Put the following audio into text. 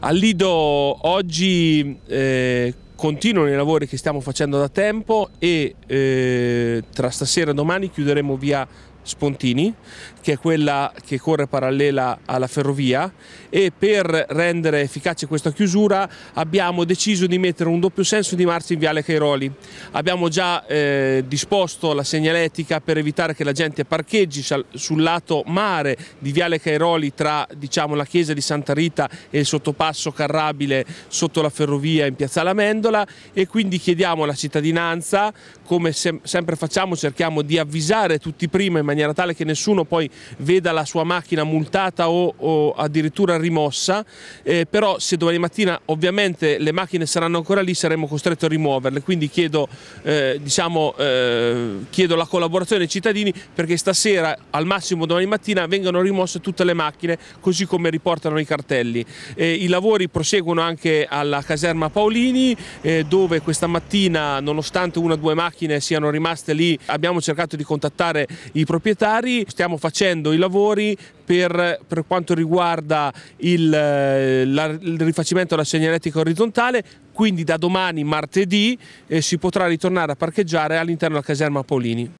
Al Lido oggi eh, continuano i lavori che stiamo facendo da tempo e eh, tra stasera e domani chiuderemo via Spontini, che è quella che corre parallela alla ferrovia e per rendere efficace questa chiusura abbiamo deciso di mettere un doppio senso di marcia in Viale Cairoli. Abbiamo già eh, disposto la segnaletica per evitare che la gente parcheggi sul lato mare di Viale Cairoli tra diciamo, la chiesa di Santa Rita e il sottopasso carrabile sotto la ferrovia in Piazza Lamendola e quindi chiediamo alla cittadinanza, come se sempre facciamo, cerchiamo di avvisare tutti prima in maniera maniera tale che nessuno poi veda la sua macchina multata o, o addirittura rimossa, eh, però se domani mattina ovviamente le macchine saranno ancora lì saremo costretti a rimuoverle, quindi chiedo, eh, diciamo, eh, chiedo la collaborazione dei cittadini perché stasera al massimo domani mattina vengano rimosse tutte le macchine così come riportano i cartelli. Eh, I lavori proseguono anche alla caserma Paolini eh, dove questa mattina nonostante una o due macchine siano rimaste lì abbiamo cercato di contattare i proprietari proprietari stiamo facendo i lavori per, per quanto riguarda il, eh, la, il, rifacimento della segnaletica orizzontale, quindi da domani martedì eh, si potrà ritornare a parcheggiare all'interno della caserma Polini.